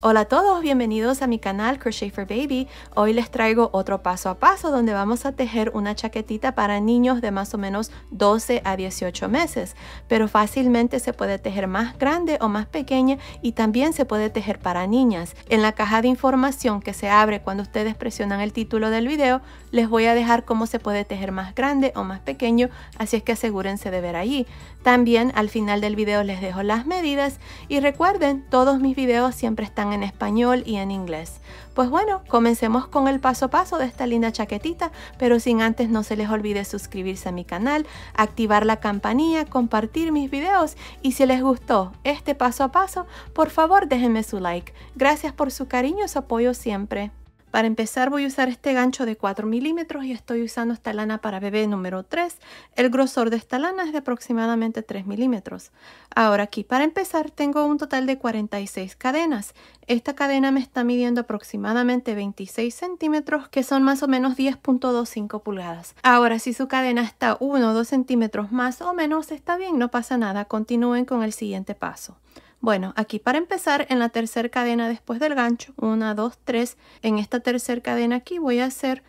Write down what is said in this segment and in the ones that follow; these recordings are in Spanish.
Hola a todos, bienvenidos a mi canal Crochet for Baby. Hoy les traigo otro paso a paso donde vamos a tejer una chaquetita para niños de más o menos 12 a 18 meses, pero fácilmente se puede tejer más grande o más pequeña y también se puede tejer para niñas. En la caja de información que se abre cuando ustedes presionan el título del video, les voy a dejar cómo se puede tejer más grande o más pequeño, así es que asegúrense de ver allí. También al final del video les dejo las medidas y recuerden, todos mis videos siempre están en español y en inglés. Pues bueno, comencemos con el paso a paso de esta linda chaquetita, pero sin antes no se les olvide suscribirse a mi canal, activar la campanilla, compartir mis videos y si les gustó este paso a paso, por favor déjenme su like. Gracias por su cariño y su apoyo siempre. Para empezar voy a usar este gancho de 4 milímetros y estoy usando esta lana para bebé número 3. El grosor de esta lana es de aproximadamente 3 milímetros. Ahora aquí para empezar tengo un total de 46 cadenas. Esta cadena me está midiendo aproximadamente 26 centímetros que son más o menos 10.25 pulgadas. Ahora si su cadena está 1 o 2 centímetros más o menos está bien, no pasa nada. Continúen con el siguiente paso. Bueno, aquí para empezar en la tercera cadena después del gancho, 1, 2, 3, en esta tercera cadena aquí voy a hacer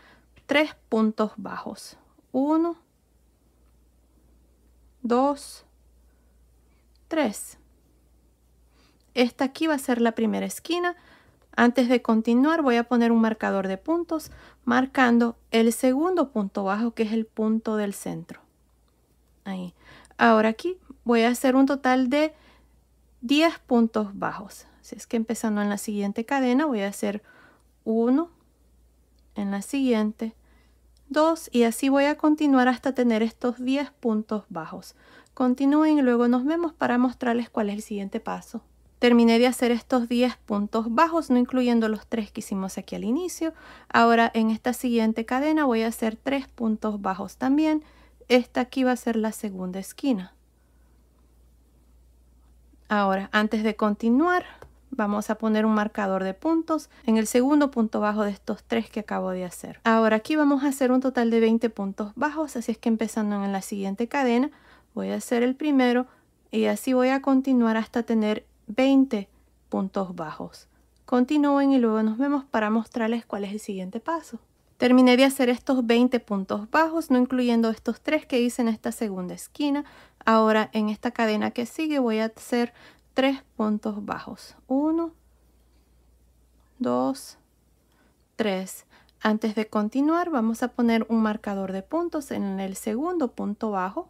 tres puntos bajos. 1, 2, 3. Esta aquí va a ser la primera esquina. Antes de continuar voy a poner un marcador de puntos marcando el segundo punto bajo que es el punto del centro. Ahí. Ahora aquí voy a hacer un total de 10 puntos bajos. si es que empezando en la siguiente cadena voy a hacer 1, en la siguiente 2 y así voy a continuar hasta tener estos 10 puntos bajos. Continúen y luego nos vemos para mostrarles cuál es el siguiente paso. Terminé de hacer estos 10 puntos bajos, no incluyendo los 3 que hicimos aquí al inicio. Ahora en esta siguiente cadena voy a hacer tres puntos bajos también. Esta aquí va a ser la segunda esquina. Ahora, antes de continuar, vamos a poner un marcador de puntos en el segundo punto bajo de estos tres que acabo de hacer. Ahora aquí vamos a hacer un total de 20 puntos bajos, así es que empezando en la siguiente cadena, voy a hacer el primero y así voy a continuar hasta tener 20 puntos bajos. Continúen y luego nos vemos para mostrarles cuál es el siguiente paso. Terminé de hacer estos 20 puntos bajos, no incluyendo estos tres que hice en esta segunda esquina. Ahora en esta cadena que sigue voy a hacer tres puntos bajos. 1, 2, 3. Antes de continuar vamos a poner un marcador de puntos en el segundo punto bajo,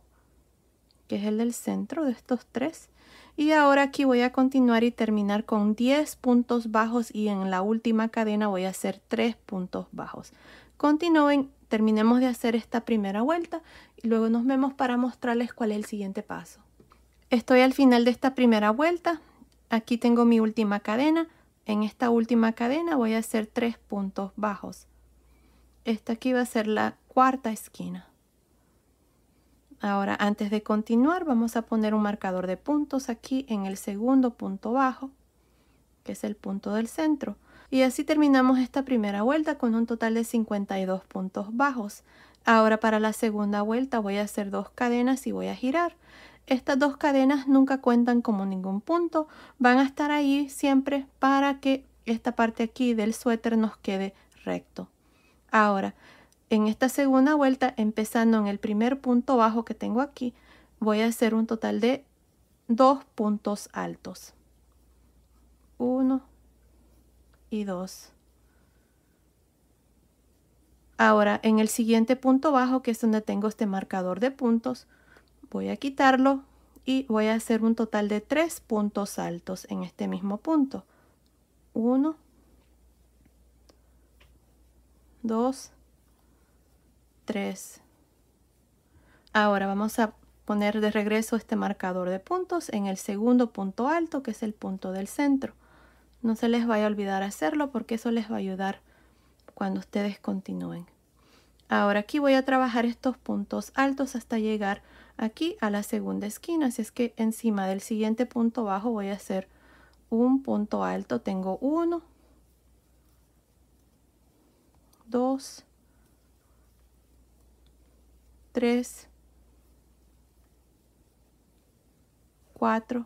que es el del centro de estos tres. Y ahora aquí voy a continuar y terminar con 10 puntos bajos y en la última cadena voy a hacer tres puntos bajos. Continúen, terminemos de hacer esta primera vuelta y luego nos vemos para mostrarles cuál es el siguiente paso. Estoy al final de esta primera vuelta. Aquí tengo mi última cadena. En esta última cadena voy a hacer tres puntos bajos. Esta aquí va a ser la cuarta esquina. Ahora, antes de continuar, vamos a poner un marcador de puntos aquí en el segundo punto bajo, que es el punto del centro. Y así terminamos esta primera vuelta con un total de 52 puntos bajos. Ahora para la segunda vuelta voy a hacer dos cadenas y voy a girar. Estas dos cadenas nunca cuentan como ningún punto, van a estar ahí siempre para que esta parte aquí del suéter nos quede recto. Ahora, en esta segunda vuelta, empezando en el primer punto bajo que tengo aquí, voy a hacer un total de dos puntos altos y 2. Ahora, en el siguiente punto bajo, que es donde tengo este marcador de puntos, voy a quitarlo y voy a hacer un total de tres puntos altos en este mismo punto. 1, 2, 3. Ahora vamos a poner de regreso este marcador de puntos en el segundo punto alto, que es el punto del centro. No se les vaya a olvidar hacerlo porque eso les va a ayudar cuando ustedes continúen. Ahora aquí voy a trabajar estos puntos altos hasta llegar aquí a la segunda esquina. Así es que encima del siguiente punto bajo voy a hacer un punto alto. Tengo uno, dos, tres, cuatro,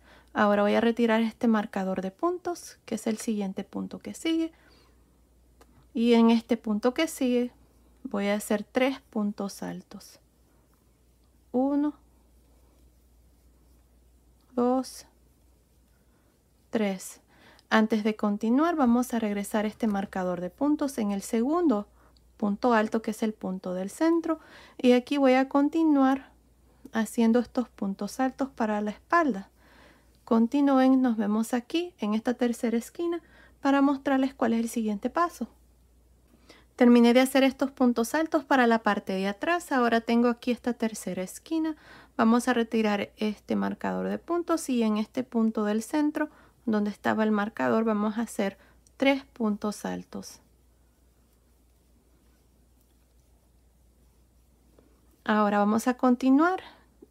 Ahora voy a retirar este marcador de puntos, que es el siguiente punto que sigue. Y en este punto que sigue voy a hacer tres puntos altos. Uno, dos, tres. Antes de continuar vamos a regresar este marcador de puntos en el segundo punto alto que es el punto del centro y aquí voy a continuar haciendo estos puntos altos para la espalda. Continúen, nos vemos aquí en esta tercera esquina para mostrarles cuál es el siguiente paso. Terminé de hacer estos puntos altos para la parte de atrás, ahora tengo aquí esta tercera esquina. Vamos a retirar este marcador de puntos y en este punto del centro donde estaba el marcador vamos a hacer tres puntos altos. Ahora vamos a continuar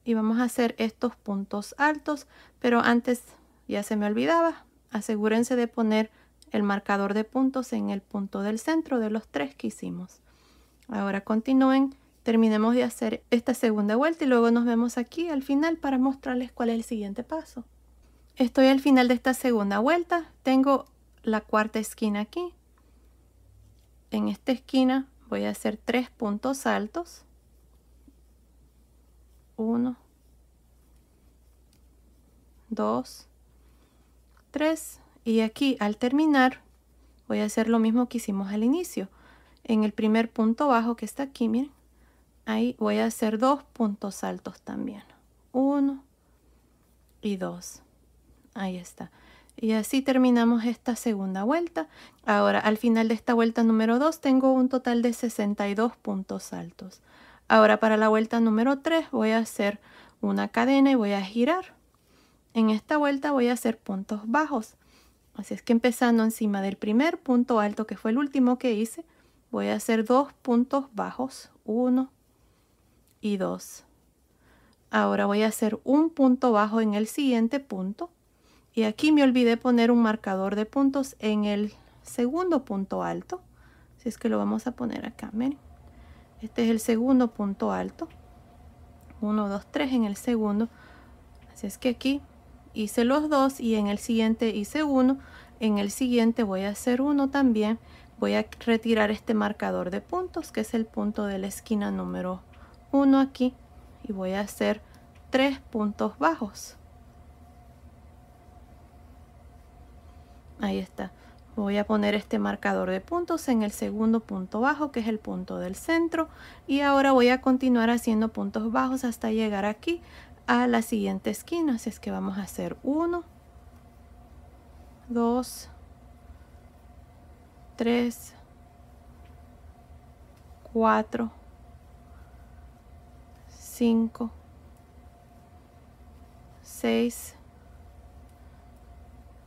y vamos a hacer estos puntos altos pero antes ya se me olvidaba asegúrense de poner el marcador de puntos en el punto del centro de los tres que hicimos ahora continúen terminemos de hacer esta segunda vuelta y luego nos vemos aquí al final para mostrarles cuál es el siguiente paso estoy al final de esta segunda vuelta tengo la cuarta esquina aquí en esta esquina voy a hacer tres puntos altos 1, 2, 3 y aquí al terminar voy a hacer lo mismo que hicimos al inicio. En el primer punto bajo que está aquí, miren, ahí voy a hacer dos puntos altos también. 1 y 2. Ahí está. Y así terminamos esta segunda vuelta. Ahora, al final de esta vuelta número 2, tengo un total de 62 puntos altos. Ahora para la vuelta número 3 voy a hacer una cadena y voy a girar. En esta vuelta voy a hacer puntos bajos. Así es que empezando encima del primer punto alto, que fue el último que hice, voy a hacer dos puntos bajos, uno y dos. Ahora voy a hacer un punto bajo en el siguiente punto. Y aquí me olvidé poner un marcador de puntos en el segundo punto alto. Así es que lo vamos a poner acá, miren. Este es el segundo punto alto. 1, 2, 3 en el segundo. Así es que aquí hice los dos y en el siguiente hice uno. En el siguiente voy a hacer uno también. Voy a retirar este marcador de puntos, que es el punto de la esquina número 1 aquí. Y voy a hacer tres puntos bajos. Ahí está voy a poner este marcador de puntos en el segundo punto bajo que es el punto del centro y ahora voy a continuar haciendo puntos bajos hasta llegar aquí a la siguiente esquina así es que vamos a hacer 1 2 3 4 5 6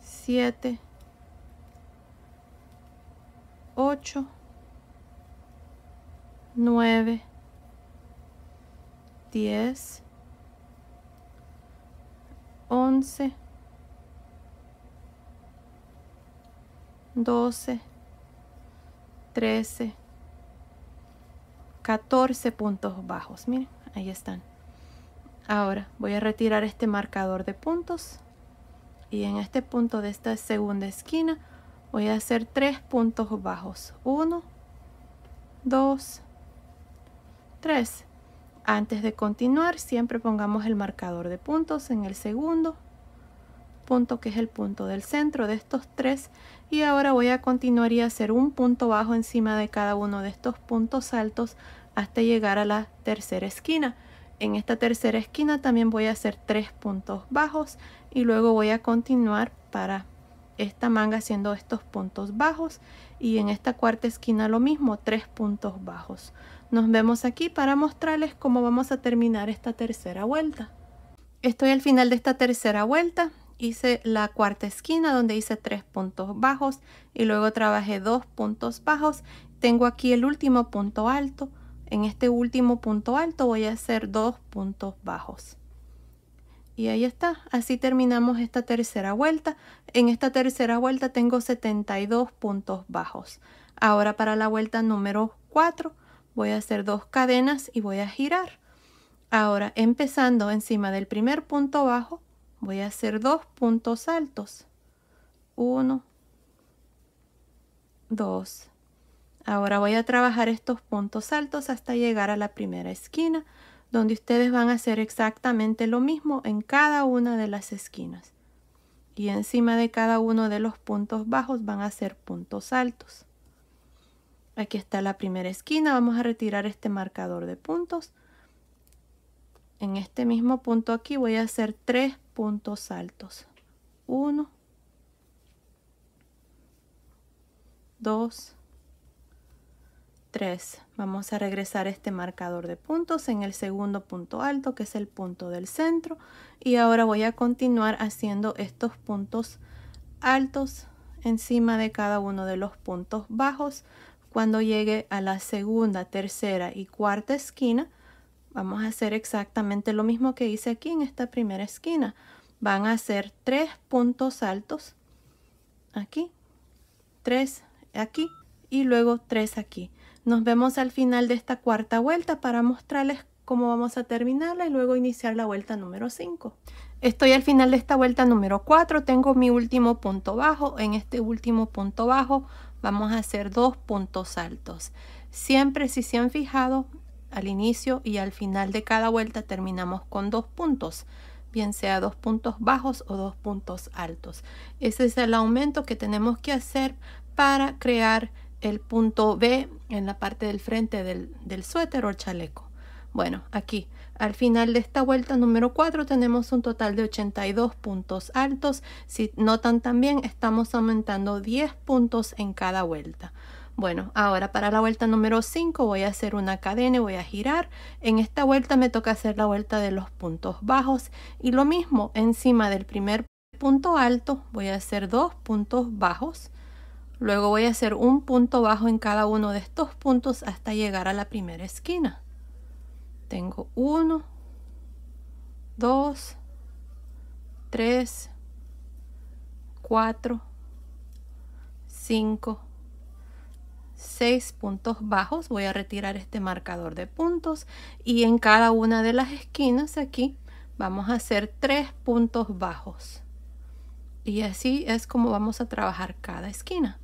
7 8, 9, 10, 11, 12, 13, 14 puntos bajos. Miren, ahí están. Ahora voy a retirar este marcador de puntos y en este punto de esta segunda esquina voy a hacer tres puntos bajos 1 2 3 antes de continuar siempre pongamos el marcador de puntos en el segundo punto que es el punto del centro de estos tres y ahora voy a continuar y hacer un punto bajo encima de cada uno de estos puntos altos hasta llegar a la tercera esquina en esta tercera esquina también voy a hacer tres puntos bajos y luego voy a continuar para esta manga haciendo estos puntos bajos y en esta cuarta esquina lo mismo, tres puntos bajos. Nos vemos aquí para mostrarles cómo vamos a terminar esta tercera vuelta. Estoy al final de esta tercera vuelta, hice la cuarta esquina donde hice tres puntos bajos y luego trabajé dos puntos bajos. Tengo aquí el último punto alto, en este último punto alto voy a hacer dos puntos bajos. Y ahí está, así terminamos esta tercera vuelta. En esta tercera vuelta tengo 72 puntos bajos. Ahora para la vuelta número 4 voy a hacer dos cadenas y voy a girar. Ahora empezando encima del primer punto bajo voy a hacer dos puntos altos. 1, 2. Ahora voy a trabajar estos puntos altos hasta llegar a la primera esquina donde ustedes van a hacer exactamente lo mismo en cada una de las esquinas. Y encima de cada uno de los puntos bajos van a hacer puntos altos. Aquí está la primera esquina, vamos a retirar este marcador de puntos. En este mismo punto aquí voy a hacer tres puntos altos. Uno, dos, 3. Vamos a regresar este marcador de puntos en el segundo punto alto, que es el punto del centro. Y ahora voy a continuar haciendo estos puntos altos encima de cada uno de los puntos bajos. Cuando llegue a la segunda, tercera y cuarta esquina, vamos a hacer exactamente lo mismo que hice aquí en esta primera esquina. Van a hacer tres puntos altos aquí, tres aquí y luego tres aquí nos vemos al final de esta cuarta vuelta para mostrarles cómo vamos a terminarla y luego iniciar la vuelta número 5. Estoy al final de esta vuelta número 4, tengo mi último punto bajo. En este último punto bajo vamos a hacer dos puntos altos. Siempre, si se han fijado, al inicio y al final de cada vuelta terminamos con dos puntos, bien sea dos puntos bajos o dos puntos altos. Ese es el aumento que tenemos que hacer para crear el punto B en la parte del frente del, suéter o chaleco. Bueno, aquí al final de esta vuelta número 4 tenemos un total de 82 puntos altos. Si notan también estamos aumentando 10 puntos en cada vuelta. Bueno, ahora para la vuelta número 5 voy a hacer una cadena y voy a girar. En esta vuelta me toca hacer la vuelta de los puntos bajos y lo mismo encima del primer punto alto voy a hacer dos puntos bajos Luego voy a hacer un punto bajo en cada uno de estos puntos hasta llegar a la primera esquina. Tengo 1, 2, 3, 4, 5, 6 puntos bajos. Voy a retirar este marcador de puntos y en cada una de las esquinas aquí vamos a hacer 3 puntos bajos. Y así es como vamos a trabajar cada esquina.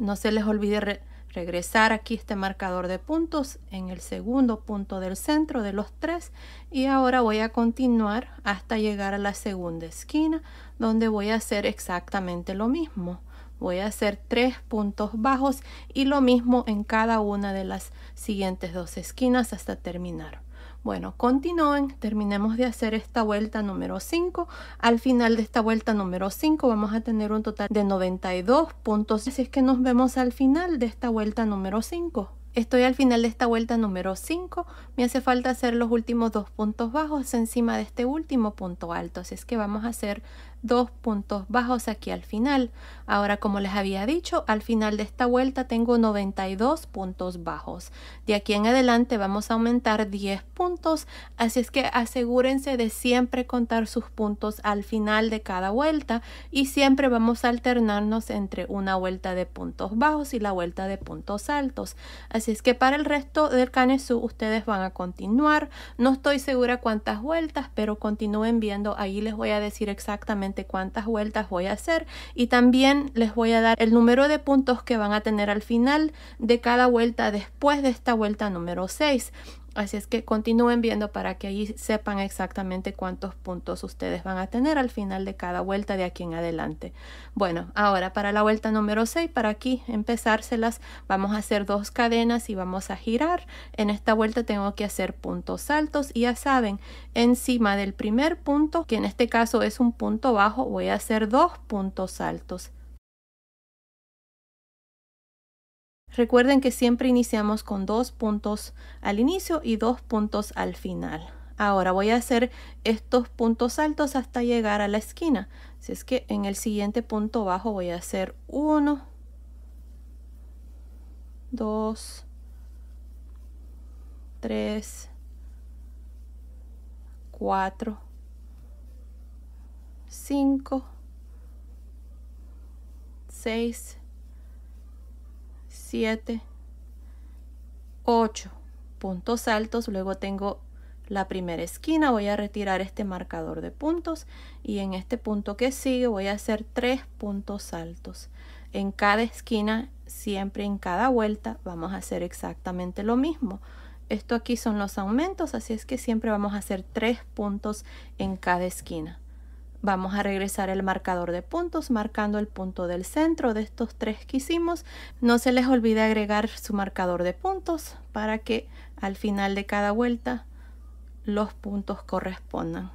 No se les olvide regresar aquí este marcador de puntos en el segundo punto del centro de los tres y ahora voy a continuar hasta llegar a la segunda esquina donde voy a hacer exactamente lo mismo voy a hacer tres puntos bajos y lo mismo en cada una de las siguientes dos esquinas hasta terminar bueno, continúen, terminemos de hacer esta vuelta número 5. Al final de esta vuelta número 5 vamos a tener un total de 92 puntos. Así es que nos vemos al final de esta vuelta número 5. Estoy al final de esta vuelta número 5, me hace falta hacer los últimos dos puntos bajos encima de este último punto alto, así es que vamos a hacer dos puntos bajos aquí al final. Ahora, como les había dicho, al final de esta vuelta tengo 92 puntos bajos. De aquí en adelante vamos a aumentar 10 puntos, así es que asegúrense de siempre contar sus puntos al final de cada vuelta y siempre vamos a alternarnos entre una vuelta de puntos bajos y la vuelta de puntos altos. Así es que para el resto del canesú ustedes van a continuar. No estoy segura cuántas vueltas, pero continúen viendo. Ahí les voy a decir exactamente cuántas vueltas voy a hacer y también les voy a dar el número de puntos que van a tener al final de cada vuelta después de esta vuelta número 6. Así es que continúen viendo para que allí sepan exactamente cuántos puntos ustedes van a tener al final de cada vuelta de aquí en adelante. Bueno, ahora para la vuelta número 6, para aquí empezárselas, vamos a hacer dos cadenas y vamos a girar. En esta vuelta tengo que hacer puntos altos y ya saben, encima del primer punto, que en este caso es un punto bajo, voy a hacer dos puntos altos Recuerden que siempre iniciamos con dos puntos al inicio y dos puntos al final. Ahora voy a hacer estos puntos altos hasta llegar a la esquina. si es que en el siguiente punto bajo voy a hacer uno 2, 3, 4, 5, seis. 7, 8 puntos altos. Luego tengo la primera esquina. Voy a retirar este marcador de puntos y en este punto que sigue voy a hacer 3 puntos altos. En cada esquina, siempre en cada vuelta, vamos a hacer exactamente lo mismo. Esto aquí son los aumentos, así es que siempre vamos a hacer 3 puntos en cada esquina. Vamos a regresar el marcador de puntos marcando el punto del centro de estos tres que hicimos. No se les olvide agregar su marcador de puntos para que al final de cada vuelta los puntos correspondan.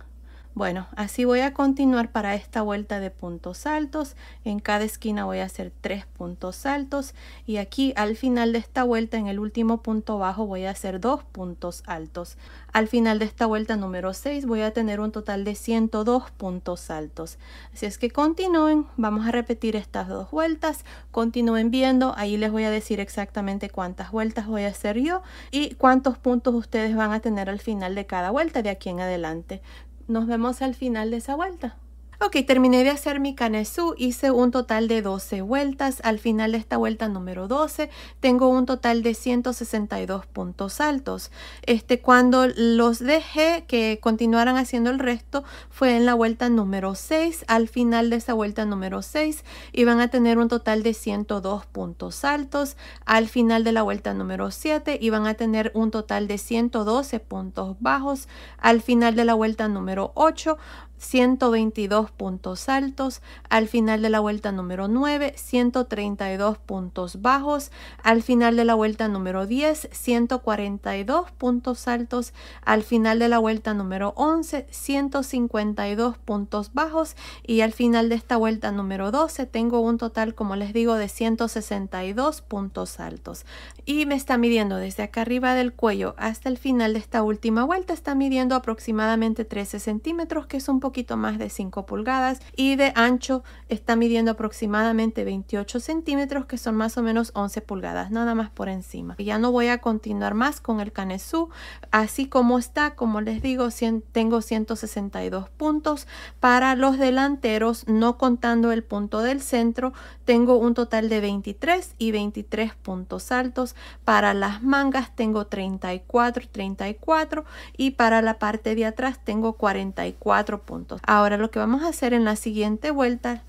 Bueno, así voy a continuar para esta vuelta de puntos altos. En cada esquina voy a hacer tres puntos altos y aquí al final de esta vuelta en el último punto bajo voy a hacer dos puntos altos. Al final de esta vuelta número 6 voy a tener un total de 102 puntos altos. Así es que continúen, vamos a repetir estas dos vueltas, continúen viendo, ahí les voy a decir exactamente cuántas vueltas voy a hacer yo y cuántos puntos ustedes van a tener al final de cada vuelta de aquí en adelante nos vemos al final de esa vuelta. Ok, terminé de hacer mi canesú, hice un total de 12 vueltas. Al final de esta vuelta número 12 tengo un total de 162 puntos altos. Este, cuando los dejé que continuaran haciendo el resto fue en la vuelta número 6. Al final de esa vuelta número 6 iban a tener un total de 102 puntos altos. Al final de la vuelta número 7 iban a tener un total de 112 puntos bajos. Al final de la vuelta número 8 122 puntos altos, al final de la vuelta número 9, 132 puntos bajos, al final de la vuelta número 10, 142 puntos altos, al final de la vuelta número 11, 152 puntos bajos y al final de esta vuelta número 12 tengo un total, como les digo, de 162 puntos altos. Y me está midiendo desde acá arriba del cuello hasta el final de esta última vuelta, está midiendo aproximadamente 13 centímetros, que es un poquito más de 5 pulgadas y de ancho está midiendo aproximadamente 28 centímetros que son más o menos 11 pulgadas nada más por encima ya no voy a continuar más con el canesú así como está como les digo tengo 162 puntos para los delanteros no contando el punto del centro tengo un total de 23 y 23 puntos altos para las mangas tengo 34 34 y para la parte de atrás tengo 44 puntos Ahora lo que vamos a hacer en la siguiente vuelta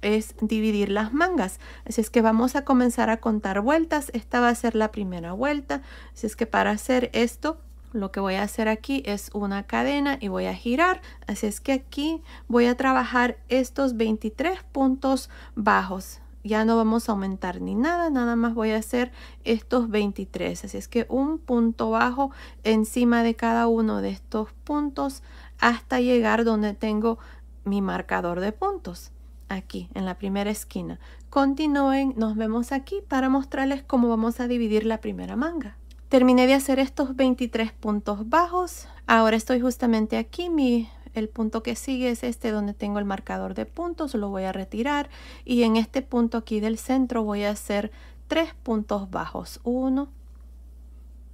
es dividir las mangas. Así es que vamos a comenzar a contar vueltas. Esta va a ser la primera vuelta. Así es que para hacer esto, lo que voy a hacer aquí es una cadena y voy a girar. Así es que aquí voy a trabajar estos 23 puntos bajos. Ya no vamos a aumentar ni nada, nada más voy a hacer estos 23. Así es que un punto bajo encima de cada uno de estos puntos hasta llegar donde tengo mi marcador de puntos aquí en la primera esquina continúen nos vemos aquí para mostrarles cómo vamos a dividir la primera manga terminé de hacer estos 23 puntos bajos ahora estoy justamente aquí mi el punto que sigue es este donde tengo el marcador de puntos lo voy a retirar y en este punto aquí del centro voy a hacer tres puntos bajos 1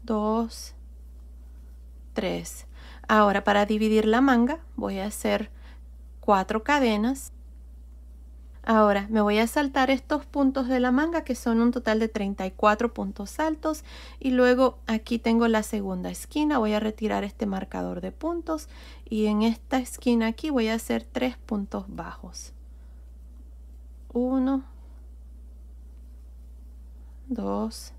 2 3 Ahora para dividir la manga voy a hacer cuatro cadenas. Ahora me voy a saltar estos puntos de la manga que son un total de 34 puntos altos y luego aquí tengo la segunda esquina. Voy a retirar este marcador de puntos y en esta esquina aquí voy a hacer tres puntos bajos. Uno, dos,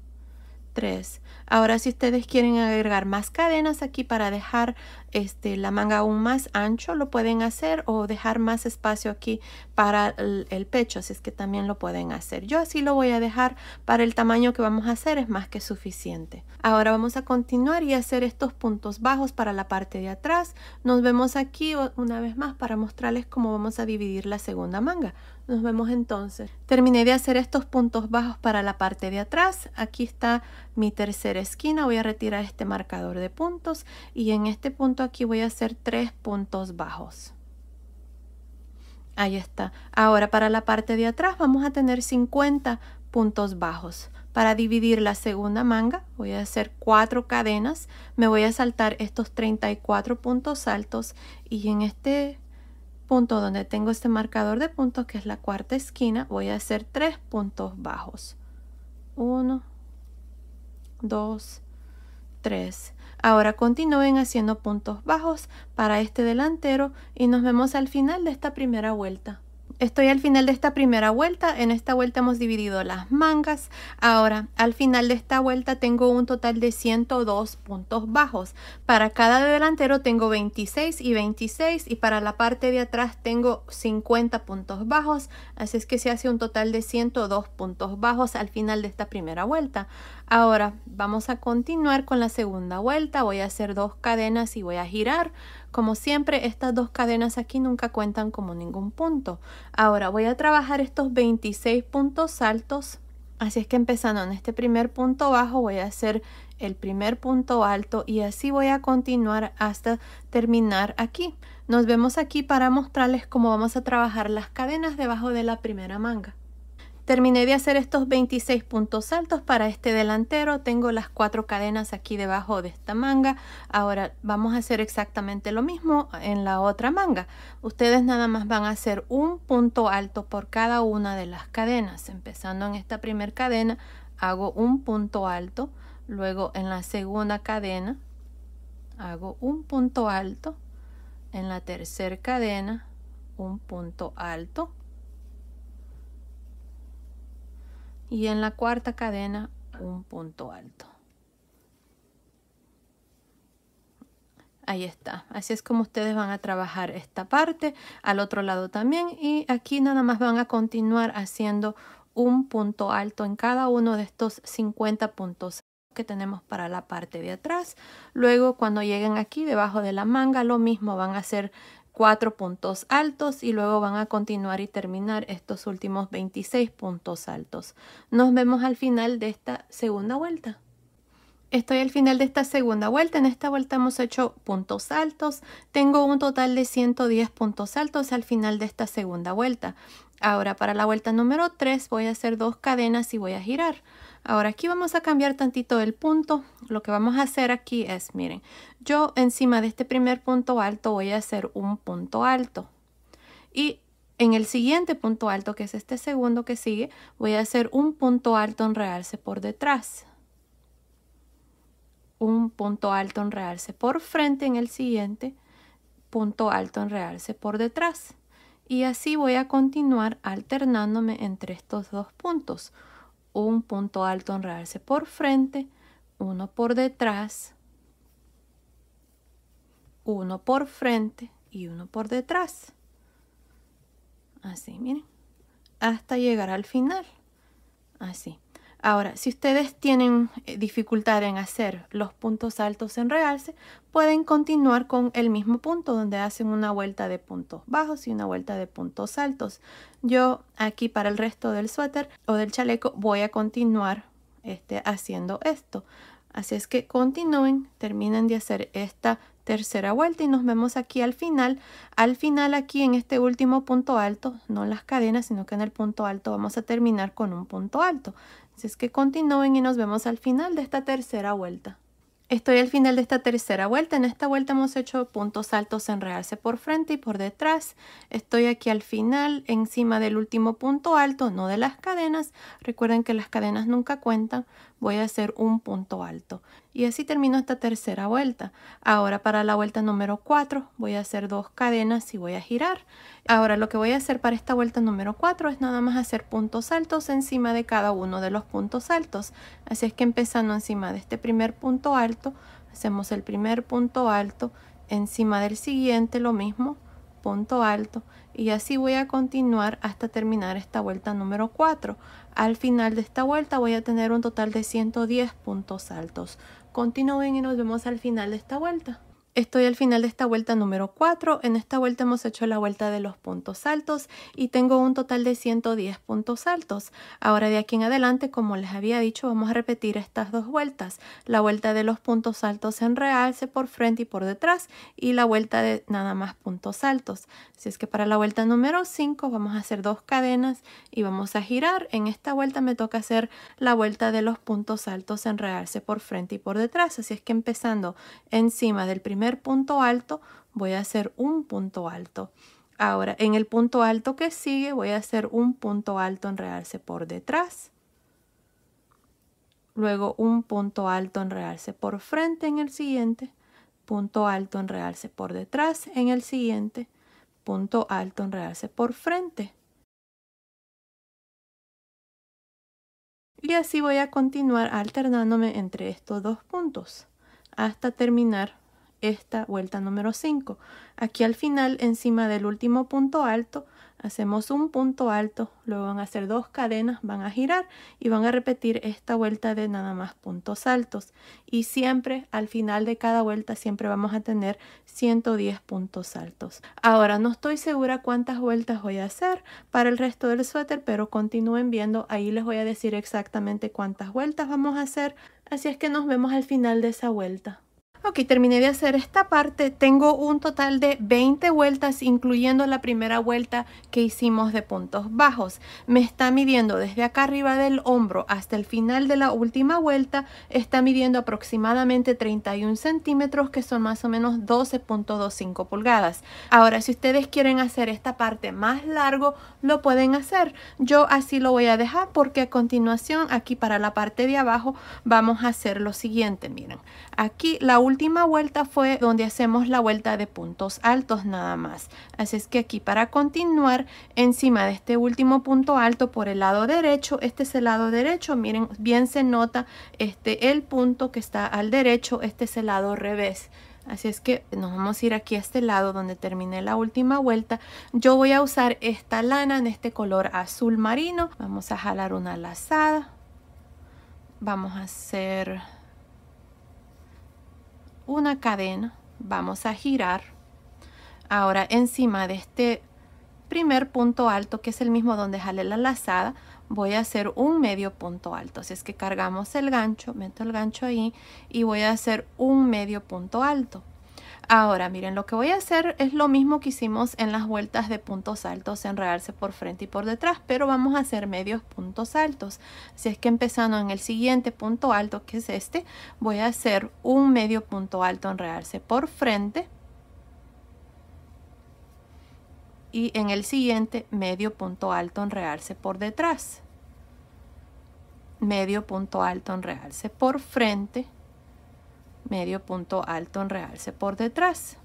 Ahora si ustedes quieren agregar más cadenas aquí para dejar este, la manga aún más ancho, lo pueden hacer o dejar más espacio aquí para el, pecho, así es que también lo pueden hacer. Yo así lo voy a dejar para el tamaño que vamos a hacer, es más que suficiente. Ahora vamos a continuar y hacer estos puntos bajos para la parte de atrás. Nos vemos aquí una vez más para mostrarles cómo vamos a dividir la segunda manga. Nos vemos entonces. Terminé de hacer estos puntos bajos para la parte de atrás. Aquí está mi tercera esquina voy a retirar este marcador de puntos y en este punto aquí voy a hacer tres puntos bajos ahí está ahora para la parte de atrás vamos a tener 50 puntos bajos para dividir la segunda manga voy a hacer cuatro cadenas me voy a saltar estos 34 puntos altos y en este punto donde tengo este marcador de puntos que es la cuarta esquina voy a hacer tres puntos bajos 1 2, 3. Ahora continúen haciendo puntos bajos para este delantero y nos vemos al final de esta primera vuelta. Estoy al final de esta primera vuelta, en esta vuelta hemos dividido las mangas. Ahora, al final de esta vuelta tengo un total de 102 puntos bajos. Para cada delantero tengo 26 y 26 y para la parte de atrás tengo 50 puntos bajos. Así es que se hace un total de 102 puntos bajos al final de esta primera vuelta. Ahora, vamos a continuar con la segunda vuelta. Voy a hacer dos cadenas y voy a girar. Como siempre, estas dos cadenas aquí nunca cuentan como ningún punto. Ahora voy a trabajar estos 26 puntos altos. Así es que empezando en este primer punto bajo voy a hacer el primer punto alto y así voy a continuar hasta terminar aquí. Nos vemos aquí para mostrarles cómo vamos a trabajar las cadenas debajo de la primera manga. Terminé de hacer estos 26 puntos altos para este delantero. Tengo las cuatro cadenas aquí debajo de esta manga. Ahora vamos a hacer exactamente lo mismo en la otra manga. Ustedes nada más van a hacer un punto alto por cada una de las cadenas. Empezando en esta primera cadena hago un punto alto. Luego en la segunda cadena hago un punto alto. En la tercera cadena un punto alto y en la cuarta cadena un punto alto. Ahí está. Así es como ustedes van a trabajar esta parte, al otro lado también y aquí nada más van a continuar haciendo un punto alto en cada uno de estos 50 puntos que tenemos para la parte de atrás. Luego cuando lleguen aquí debajo de la manga lo mismo van a hacer cuatro puntos altos y luego van a continuar y terminar estos últimos 26 puntos altos. Nos vemos al final de esta segunda vuelta. Estoy al final de esta segunda vuelta. En esta vuelta hemos hecho puntos altos. Tengo un total de 110 puntos altos al final de esta segunda vuelta. Ahora para la vuelta número 3 voy a hacer dos cadenas y voy a girar. Ahora aquí vamos a cambiar tantito el punto. Lo que vamos a hacer aquí es, miren, yo encima de este primer punto alto voy a hacer un punto alto. Y en el siguiente punto alto, que es este segundo que sigue, voy a hacer un punto alto en realce por detrás. Un punto alto en realce por frente en el siguiente, punto alto en realce por detrás. Y así voy a continuar alternándome entre estos dos puntos un punto alto en realce por frente, uno por detrás, uno por frente y uno por detrás. Así, miren, hasta llegar al final. Así. Ahora, si ustedes tienen eh, dificultad en hacer los puntos altos en realce, pueden continuar con el mismo punto donde hacen una vuelta de puntos bajos y una vuelta de puntos altos. Yo aquí para el resto del suéter o del chaleco voy a continuar este, haciendo esto. Así es que continúen, terminen de hacer esta tercera vuelta y nos vemos aquí al final. Al final aquí en este último punto alto, no en las cadenas, sino que en el punto alto vamos a terminar con un punto alto es que continúen y nos vemos al final de esta tercera vuelta. Estoy al final de esta tercera vuelta. En esta vuelta hemos hecho puntos altos en realce por frente y por detrás. Estoy aquí al final, encima del último punto alto, no de las cadenas. Recuerden que las cadenas nunca cuentan, voy a hacer un punto alto. Y así termino esta tercera vuelta. Ahora para la vuelta número 4 voy a hacer dos cadenas y voy a girar. Ahora lo que voy a hacer para esta vuelta número 4 es nada más hacer puntos altos encima de cada uno de los puntos altos. Así es que empezando encima de este primer punto alto, hacemos el primer punto alto, encima del siguiente lo mismo, punto alto y así voy a continuar hasta terminar esta vuelta número 4 al final de esta vuelta voy a tener un total de 110 puntos altos continúen y nos vemos al final de esta vuelta Estoy al final de esta vuelta número 4. En esta vuelta hemos hecho la vuelta de los puntos altos y tengo un total de 110 puntos altos. Ahora de aquí en adelante, como les había dicho, vamos a repetir estas dos vueltas. La vuelta de los puntos altos en realce por frente y por detrás y la vuelta de nada más puntos altos. Así es que para la vuelta número 5 vamos a hacer dos cadenas y vamos a girar. En esta vuelta me toca hacer la vuelta de los puntos altos en realce por frente y por detrás. Así es que empezando encima del primer primer punto alto voy a hacer un punto alto. Ahora, en el punto alto que sigue voy a hacer un punto alto en realce por detrás. Luego un punto alto en realce por frente en el siguiente. Punto alto en realce por detrás en el siguiente. Punto alto en realce por frente. Y así voy a continuar alternándome entre estos dos puntos hasta terminar esta vuelta número 5. Aquí al final, encima del último punto alto, hacemos un punto alto, luego van a hacer dos cadenas, van a girar y van a repetir esta vuelta de nada más puntos altos. Y siempre al final de cada vuelta siempre vamos a tener 110 puntos altos. Ahora no estoy segura cuántas vueltas voy a hacer para el resto del suéter, pero continúen viendo, ahí les voy a decir exactamente cuántas vueltas vamos a hacer. Así es que nos vemos al final de esa vuelta. Ok, terminé de hacer esta parte. Tengo un total de 20 vueltas, incluyendo la primera vuelta que hicimos de puntos bajos. Me está midiendo desde acá arriba del hombro hasta el final de la última vuelta. Está midiendo aproximadamente 31 centímetros, que son más o menos 12.25 pulgadas. Ahora, si ustedes quieren hacer esta parte más largo, lo pueden hacer. Yo así lo voy a dejar porque a continuación, aquí para la parte de abajo, vamos a hacer lo siguiente. Miren, aquí la última última vuelta fue donde hacemos la vuelta de puntos altos nada más. Así es que aquí para continuar, encima de este último punto alto por el lado derecho, este es el lado derecho, miren, bien se nota este el punto que está al derecho, este es el lado revés. Así es que nos vamos a ir aquí a este lado donde terminé la última vuelta. Yo voy a usar esta lana en este color azul marino. Vamos a jalar una lazada. Vamos a hacer una cadena vamos a girar ahora encima de este primer punto alto que es el mismo donde jale la lazada voy a hacer un medio punto alto así es que cargamos el gancho meto el gancho ahí y voy a hacer un medio punto alto Ahora, miren, lo que voy a hacer es lo mismo que hicimos en las vueltas de puntos altos, enrearse por frente y por detrás, pero vamos a hacer medios puntos altos. si es que empezando en el siguiente punto alto, que es este, voy a hacer un medio punto alto, enrearse por frente. Y en el siguiente, medio punto alto, enrearse por detrás. Medio punto alto, realce por frente medio punto alto en realce por detrás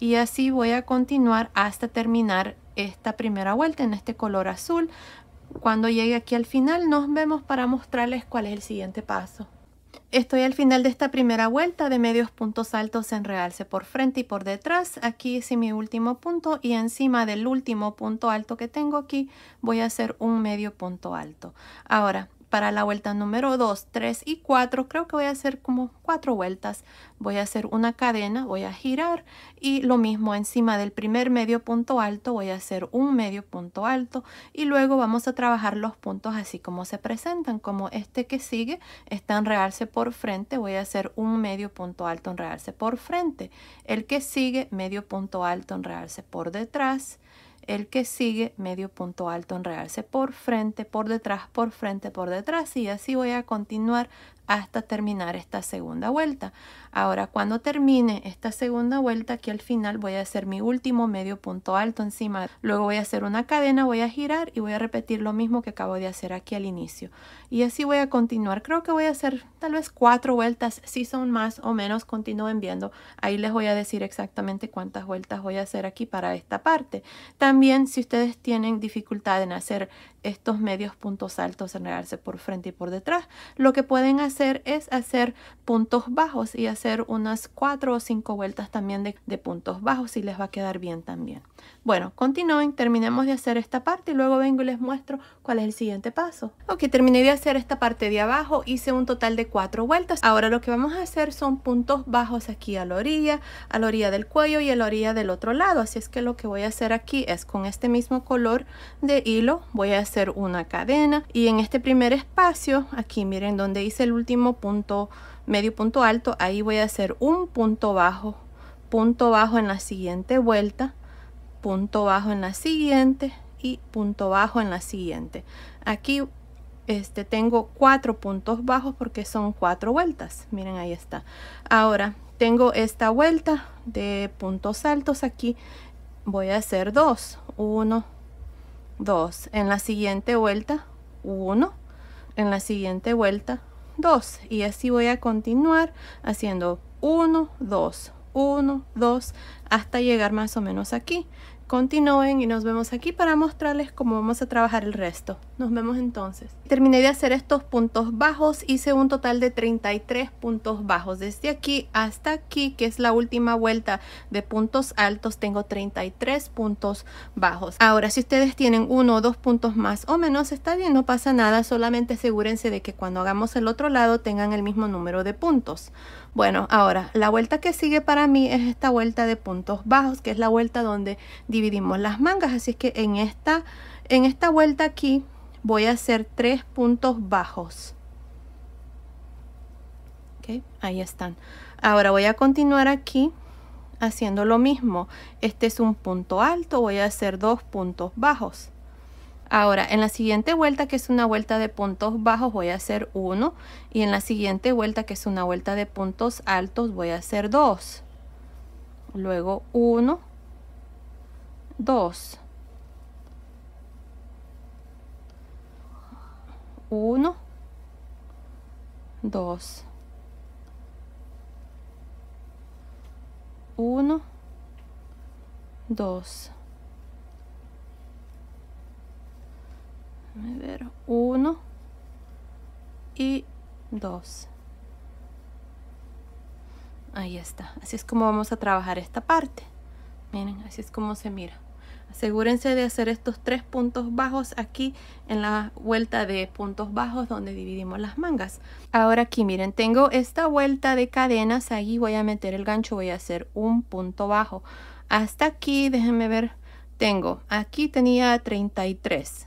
y así voy a continuar hasta terminar esta primera vuelta en este color azul cuando llegue aquí al final nos vemos para mostrarles cuál es el siguiente paso estoy al final de esta primera vuelta de medios puntos altos en realce por frente y por detrás aquí hice mi último punto y encima del último punto alto que tengo aquí voy a hacer un medio punto alto ahora para la vuelta número 2, 3 y 4, creo que voy a hacer como cuatro vueltas. Voy a hacer una cadena, voy a girar y lo mismo encima del primer medio punto alto voy a hacer un medio punto alto y luego vamos a trabajar los puntos así como se presentan, como este que sigue está en realce por frente, voy a hacer un medio punto alto en realce por frente, el que sigue medio punto alto en realce por detrás, el que sigue medio punto alto en realce por frente, por detrás, por frente, por detrás y así voy a continuar hasta terminar esta segunda vuelta. Ahora, cuando termine esta segunda vuelta, aquí al final voy a hacer mi último medio punto alto encima. Luego voy a hacer una cadena, voy a girar y voy a repetir lo mismo que acabo de hacer aquí al inicio. Y así voy a continuar. Creo que voy a hacer tal vez cuatro vueltas. Si son más o menos, continúen viendo. Ahí les voy a decir exactamente cuántas vueltas voy a hacer aquí para esta parte. También, si ustedes tienen dificultad en hacer estos medios puntos altos, en regarse por frente y por detrás, lo que pueden hacer es hacer puntos bajos y hacer hacer unas cuatro o cinco vueltas también de, puntos bajos y les va a quedar bien también. Bueno, continúen, terminemos de hacer esta parte y luego vengo y les muestro cuál es el siguiente paso. Ok, terminé de hacer esta parte de abajo, hice un total de cuatro vueltas. Ahora lo que vamos a hacer son puntos bajos aquí a la orilla, a la orilla del cuello y a la orilla del otro lado. Así es que lo que voy a hacer aquí es con este mismo color de hilo, voy a hacer una cadena y en este primer espacio, aquí miren donde hice el último punto medio punto alto, ahí voy a hacer un punto bajo, punto bajo en la siguiente vuelta, punto bajo en la siguiente y punto bajo en la siguiente. Aquí este, tengo cuatro puntos bajos porque son cuatro vueltas. Miren, ahí está. Ahora tengo esta vuelta de puntos altos aquí. Voy a hacer dos, uno, dos. En la siguiente vuelta, uno. En la siguiente vuelta, 2 y así voy a continuar haciendo 1, 2, 1, 2 hasta llegar más o menos aquí. Continúen y nos vemos aquí para mostrarles cómo vamos a trabajar el resto. Nos vemos entonces. Terminé de hacer estos puntos bajos, hice un total de 33 puntos bajos. Desde aquí hasta aquí, que es la última vuelta de puntos altos, tengo 33 puntos bajos. Ahora, si ustedes tienen uno o dos puntos más o menos, está bien, no pasa nada. Solamente asegúrense de que cuando hagamos el otro lado tengan el mismo número de puntos. Bueno, ahora, la vuelta que sigue para mí es esta vuelta de puntos bajos, que es la vuelta donde dividimos las mangas. Así es que en esta, en esta vuelta aquí voy a hacer tres puntos bajos. Okay, ahí están. Ahora voy a continuar aquí haciendo lo mismo. Este es un punto alto, voy a hacer dos puntos bajos. Ahora, en la siguiente vuelta, que es una vuelta de puntos bajos, voy a hacer 1. Y en la siguiente vuelta, que es una vuelta de puntos altos, voy a hacer 2. Luego 1, 2. 1, 2. 1, 2. ver, 1 y 2 ahí está así es como vamos a trabajar esta parte miren así es como se mira asegúrense de hacer estos tres puntos bajos aquí en la vuelta de puntos bajos donde dividimos las mangas ahora aquí miren tengo esta vuelta de cadenas ahí voy a meter el gancho voy a hacer un punto bajo hasta aquí déjenme ver tengo aquí tenía 33